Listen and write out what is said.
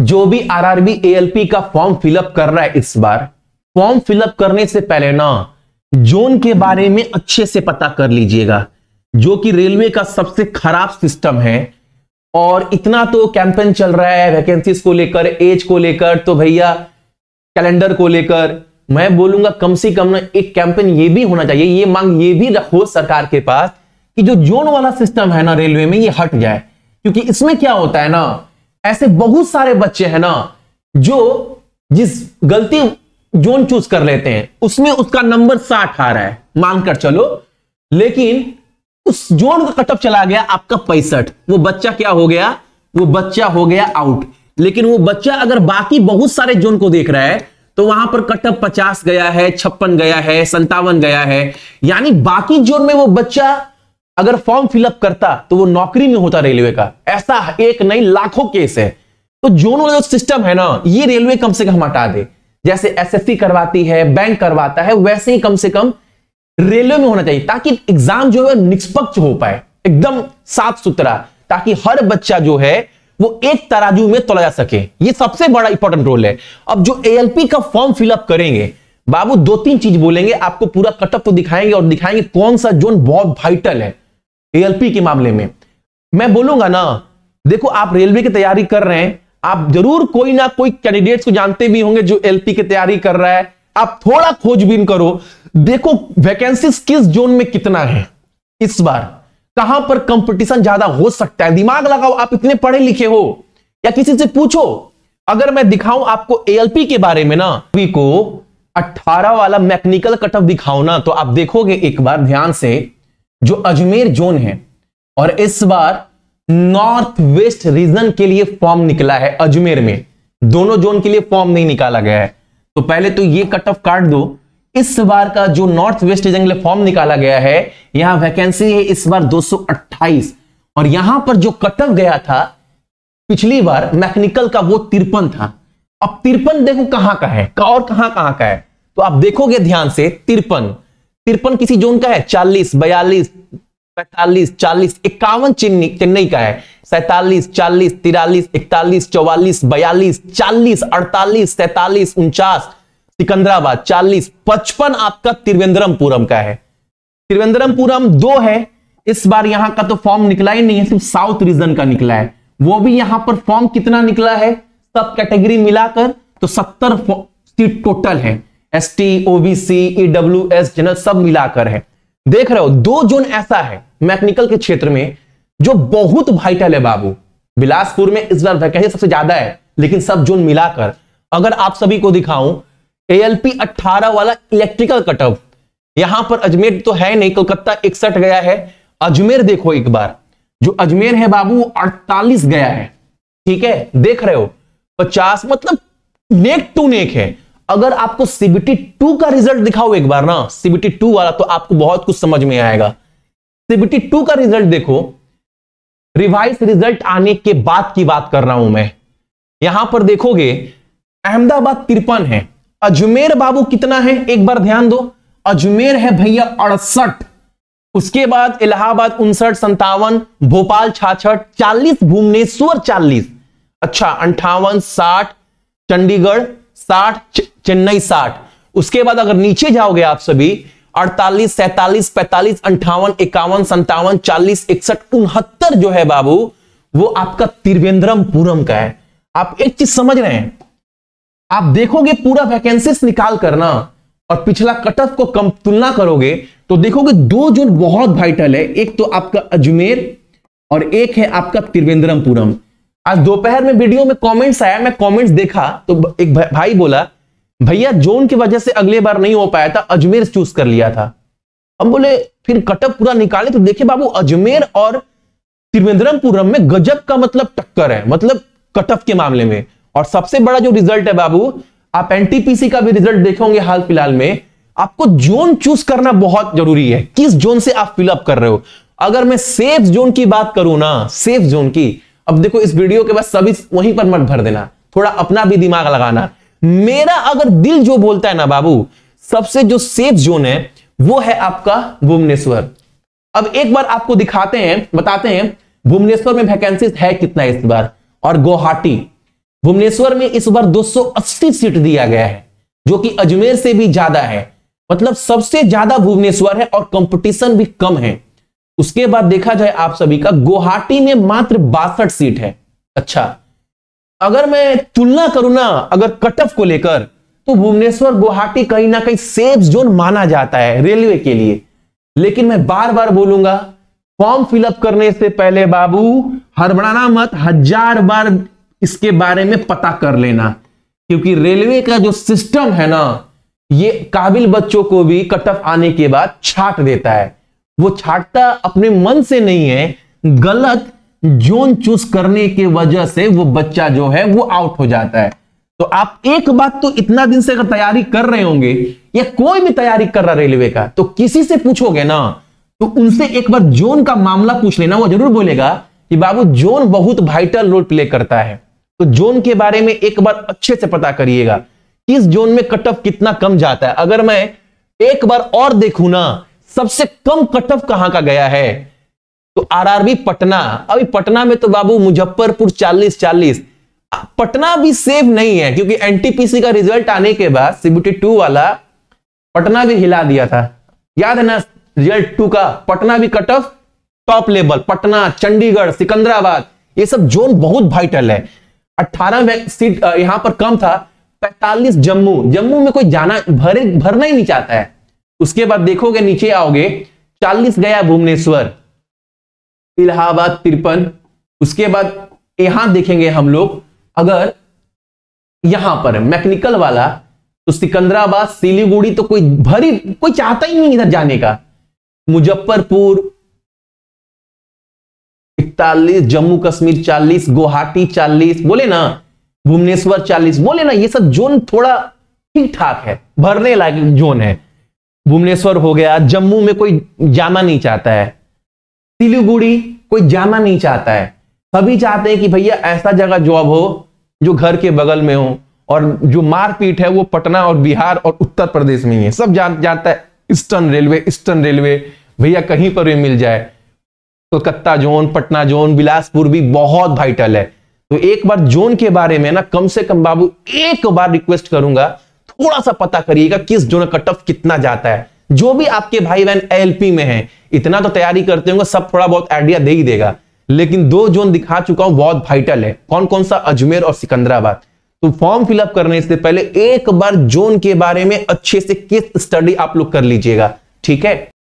जो भी RRB ALP का फॉर्म फिलअप कर रहा है इस बार फॉर्म फिलअप करने से पहले ना जोन के बारे में अच्छे से पता कर लीजिएगा जो कि रेलवे का सबसे खराब सिस्टम है और इतना तो कैंपेन चल रहा है वैकेंसीज को लेकर एज को लेकर तो भैया कैलेंडर को लेकर मैं बोलूंगा कम से कम ना एक कैंपेन ये भी होना चाहिए ये मांग ये भी रखो सरकार के पास कि जो जोन वाला सिस्टम है ना रेलवे में ये हट जाए क्योंकि इसमें क्या होता है ना ऐसे बहुत सारे बच्चे हैं ना जो जिस गलती जोन चूज कर लेते हैं उसमें उसका नंबर साठ आ रहा है मानकर चलो लेकिन उस जोन का कटअप चला गया आपका पैंसठ वो बच्चा क्या हो गया वो बच्चा हो गया आउट लेकिन वो बच्चा अगर बाकी बहुत सारे जोन को देख रहा है तो वहां पर कटअप पचास गया है छप्पन गया है संतावन गया है यानी बाकी जोन में वो बच्चा अगर फॉर्म फिलअप करता तो वो नौकरी में होता रेलवे का ऐसा एक नहीं लाखों केस है तो जोनो जो सिस्टम है ना ये रेलवे कम से कम हटा दे जैसे एसएससी करवाती है बैंक करवाता है वैसे ही कम से कम रेलवे में होना चाहिए ताकि एग्जाम जो है निष्पक्ष हो पाए एकदम साफ सुथरा ताकि हर बच्चा जो है वो एक तराजू में तोला जा सके ये सबसे बड़ा इंपॉर्टेंट रोल है अब जो एएलपी का फॉर्म फिलअप करेंगे बाबू दो तीन चीज बोलेंगे आपको पूरा कटअप तो दिखाएंगे और दिखाएंगे कौन सा जोन बहुत वाइटल है एएलपी के मामले में मैं बोलूंगा ना देखो आप रेलवे की तैयारी कर रहे हैं आप जरूर कोई ना कोई कैंडिडेट्स को जानते भी होंगे जो एलपी की तैयारी कर रहा है आप थोड़ा खोजबीन करो देखो वैकेंसी किस जोन में कितना है इस बार कहां पर कंपटीशन ज्यादा हो सकता है दिमाग लगाओ आप इतने पढ़े लिखे हो या किसी से पूछो अगर मैं दिखाऊं आपको एएलपी के बारे में ना को 18 वाला मैकेनिकल कटअप दिखाओ ना तो आप देखोगे एक बार ध्यान से जो अजमेर जोन है और इस बार नॉर्थ वेस्ट रीजन के लिए फॉर्म निकला है अजमेर में दोनों जोन के लिए फॉर्म नहीं निकाला गया है तो पहले तो ये कट ऑफ काट दो इस बार का जो नॉर्थ वेस्ट रीजन के लिए फॉर्म निकाला गया है यहां वैकेंसी है इस बार 228 और यहां पर जो कट ऑफ गया था पिछली बार मैकेनिकल का वो तिरपन था अब तिरपन देखो कहां का है और कहां कहां का है तो आप देखोगे ध्यान से तिरपन तिरपन किसी जोन का है चालीस बयालीस पैतालीस चालीस इक्यावन चेन्नी चेन्नई का है सैतालीस चालीस तिरालीस इकतालीस चौवालीस बयालीस चालीस अड़तालीस सैतालीस उनचास सिकंदराबाद चालीस पचपन आपका त्रिवेंद्रमपुरम का है त्रिवेंद्रमपुरम दो है इस बार यहां का तो फॉर्म निकला ही नहीं है सिर्फ साउथ रीजन का निकला है वो भी यहां पर फॉर्म कितना निकला है सब कैटेगरी मिलाकर तो सत्तर सीट टोटल है S T OBC E W S general सब मिलाकर है देख रहे हो दो जोन ऐसा है मैकेनिकल के क्षेत्र में जो बहुत वाइटल है बाबू बिलासपुर में इस बार वैकेंसी सबसे ज्यादा है लेकिन सब जोन मिलाकर अगर आप सभी को दिखाऊं एएलपी 18 वाला इलेक्ट्रिकल कटअप यहां पर अजमेर तो है नहीं कोलकाता इकसठ गया है अजमेर देखो एक बार जो अजमेर है बाबू अड़तालीस गया है ठीक है देख रहे हो पचास मतलब नेक टू नेक है अगर आपको सीबीटी टू का रिजल्ट दिखाओ एक बार ना सीबीटी टू वाला तो आपको बहुत कुछ समझ में आएगा सीबीटी टू का रिजल्ट देखो रिवाइज रिजल्ट आने के बाद की बात कर रहा हूं मैं यहां पर देखोगे अहमदाबाद तिरपन है अजमेर बाबू कितना है एक बार ध्यान दो अजमेर है भैया अड़सठ उसके बाद इलाहाबाद उनसठ संतावन भोपाल छाछठ चालीस भुवनेश्वर चालीस अच्छा अंठावन साठ चंडीगढ़ साठ चेन्नई साठ उसके बाद अगर नीचे जाओगे आप सभी अड़तालीस सैतालीस पैतालीस अंठावन इक्यावन संतावन चालीस इकसठ उनहत्तर जो है बाबू वो आपका त्रिवेंद्रमपुरम का है आप एक चीज समझ रहे हैं आप देखोगे पूरा वैकेंसीज निकाल करना और पिछला कट ऑफ को कम तुलना करोगे तो देखोगे दो जोन बहुत वाइटल है एक तो आपका अजमेर और एक है आपका त्रिवेंद्रमपुरम आज दोपहर में वीडियो में कमेंट्स आया मैं कमेंट्स देखा तो एक भाई बोला भैया जोन की वजह से अगले बार नहीं हो पाया था अजमेर चूज कर लिया था हम बोले फिर कटक पूरा निकाले तो देखिए बाबू अजमेर और त्रिवेंद्रमपुरम में गजब का मतलब टक्कर है मतलब कटअप के मामले में और सबसे बड़ा जो रिजल्ट है बाबू आप एनटीपीसी का भी रिजल्ट देखोगे हाल फिलहाल में आपको जोन चूज करना बहुत जरूरी है किस जोन से आप फिलअप कर रहे हो अगर मैं सेफ जोन की बात करूं ना सेफ जोन की अब देखो इस वीडियो के बाद सभी वहीं पर मत भर देना थोड़ा अपना भी दिमाग लगाना मेरा अगर दिल जो बोलता है ना बाबू सबसे जो सेफ जोन है वो है आपका भुवनेश्वर अब एक बार आपको दिखाते हैं बताते हैं भुवनेश्वर में वैकेंसी है कितना इस बार और गुवाहाटी भुवनेश्वर में इस बार 280 सीट दिया गया है जो कि अजमेर से भी ज्यादा है मतलब सबसे ज्यादा भुवनेश्वर है और कंपटीशन भी कम है उसके बाद देखा जाए आप सभी का गुवाहाटी में मात्र बासठ सीट है अच्छा अगर मैं तुलना करूं ना अगर कट ऑफ को लेकर तो भुवनेश्वर गुवाहाटी कहीं ना कहीं सेफ जोन माना जाता है रेलवे के लिए लेकिन मैं बार बार बोलूंगा फॉर्म फिलअप करने से पहले बाबू हरबड़ाना मत हजार बार इसके बारे में पता कर लेना क्योंकि रेलवे का जो सिस्टम है ना ये काबिल बच्चों को भी कट ऑफ आने के बाद छाट देता है वो छाटता अपने मन से नहीं है गलत जोन चूज करने की वजह से वो बच्चा जो है वो आउट हो जाता है तो आप एक बात तो इतना दिन से अगर तैयारी कर रहे होंगे या कोई भी तैयारी कर रहा रेलवे का तो किसी से पूछोगे ना तो उनसे एक बार जोन का मामला पूछ लेना वो जरूर बोलेगा कि बाबू जोन बहुत वाइटल रोल प्ले करता है तो जोन के बारे में एक बार अच्छे से पता करिएगा किस जोन में कट ऑफ कितना कम जाता है अगर मैं एक बार और देखू ना सबसे कम कट ऑफ कहां का गया है तो आरआरबी पटना अभी पटना में तो बाबू मुजफ्फरपुर 40 40 पटना भी सेफ नहीं है क्योंकि एनटीपीसी का रिजल्ट आने के बाद सीबीटी टू वाला पटना भी हिला दिया था याद है ना रिजल्ट टू का पटना भी cut off top level Patna Chandigarh Secunderabad ये सब जोन बहुत वाइटल है अट्ठारह सीट यहां पर कम था पैतालीस जम्मू जम्मू में कोई जाना भरे भरना ही नहीं चाहता है उसके बाद देखोगे नीचे आओगे चालीस गया भुवनेश्वर इलाहाबाद तिरपन उसके बाद यहां देखेंगे हम लोग अगर यहां पर मैकेनिकल वाला तो सिकंदराबाद सिलीगुड़ी तो कोई भरी कोई चाहता ही नहीं इधर जाने का मुजफ्फरपुर इकतालीस जम्मू कश्मीर चालीस गुवाहाटी चालीस बोले ना भुवनेश्वर चालीस बोले ना ये सब जोन थोड़ा ठीक ठाक है भरने लायक जोन है भुवनेश्वर हो गया जम्मू में कोई जाना नहीं चाहता है सिलीगुड़ी कोई जाना नहीं चाहता है सभी चाहते हैं कि भैया ऐसा जगह जॉब हो जो घर के बगल में हो और जो मारपीट है वो पटना और बिहार और उत्तर प्रदेश में ही है सब जान जानता है ईस्टर्न रेलवे ईस्टर्न रेलवे भैया कहीं पर भी मिल जाए कोलकाता तो जोन पटना जोन बिलासपुर भी बहुत वाइटल है तो एक बार जोन के बारे में ना कम से कम बाबू एक बार रिक्वेस्ट करूंगा थोड़ा सा पता करिएगा किस जोन कट ऑफ कितना जाता है जो भी आपके भाई बहन एलपी में है इतना तो तैयारी करते होंगे सब थोड़ा बहुत आइडिया दे ही देगा लेकिन दो जोन दिखा चुका हूं बहुत वाइटल है कौन कौन सा अजमेर और सिकंदराबाद तो फॉर्म फिलअप करने से पहले एक बार जोन के बारे में अच्छे से किस स्टडी आप लोग कर लीजिएगा ठीक है